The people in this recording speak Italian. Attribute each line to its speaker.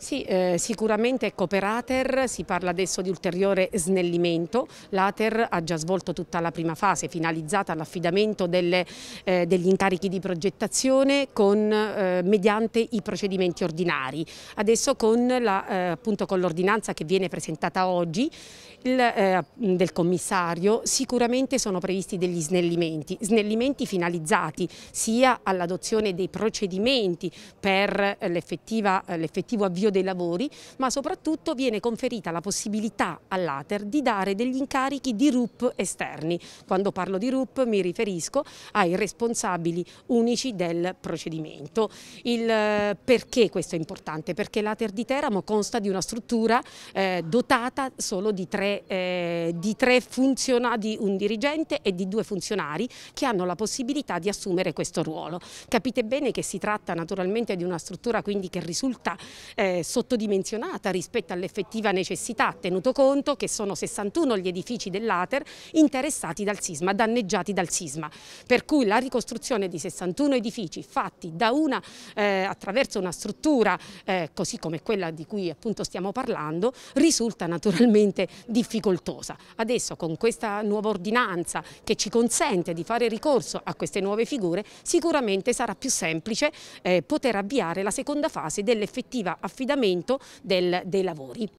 Speaker 1: Sì, eh, sicuramente ecco, per Ater si parla adesso di ulteriore snellimento. L'Ater ha già svolto tutta la prima fase, finalizzata all'affidamento eh, degli incarichi di progettazione con, eh, mediante i procedimenti ordinari. Adesso con eh, l'ordinanza che viene presentata oggi il, eh, del commissario sicuramente sono previsti degli snellimenti, snellimenti finalizzati sia all'adozione dei procedimenti per l'effettivo avvio l'avvio dei lavori, ma soprattutto viene conferita la possibilità all'Ater di dare degli incarichi di RUP esterni. Quando parlo di RUP mi riferisco ai responsabili unici del procedimento. Il eh, perché questo è importante? Perché l'Ater di Teramo consta di una struttura eh, dotata solo di tre, eh, tre funzionari, di un dirigente e di due funzionari che hanno la possibilità di assumere questo ruolo. Capite bene che si tratta naturalmente di una struttura quindi che risulta eh, sottodimensionata rispetto all'effettiva necessità, tenuto conto che sono 61 gli edifici dell'Ater interessati dal sisma, danneggiati dal sisma. Per cui la ricostruzione di 61 edifici fatti da una, eh, attraverso una struttura eh, così come quella di cui appunto stiamo parlando risulta naturalmente difficoltosa. Adesso con questa nuova ordinanza che ci consente di fare ricorso a queste nuove figure sicuramente sarà più semplice eh, poter avviare la seconda fase dell'effettiva affidabilità affidamento del, dei lavori.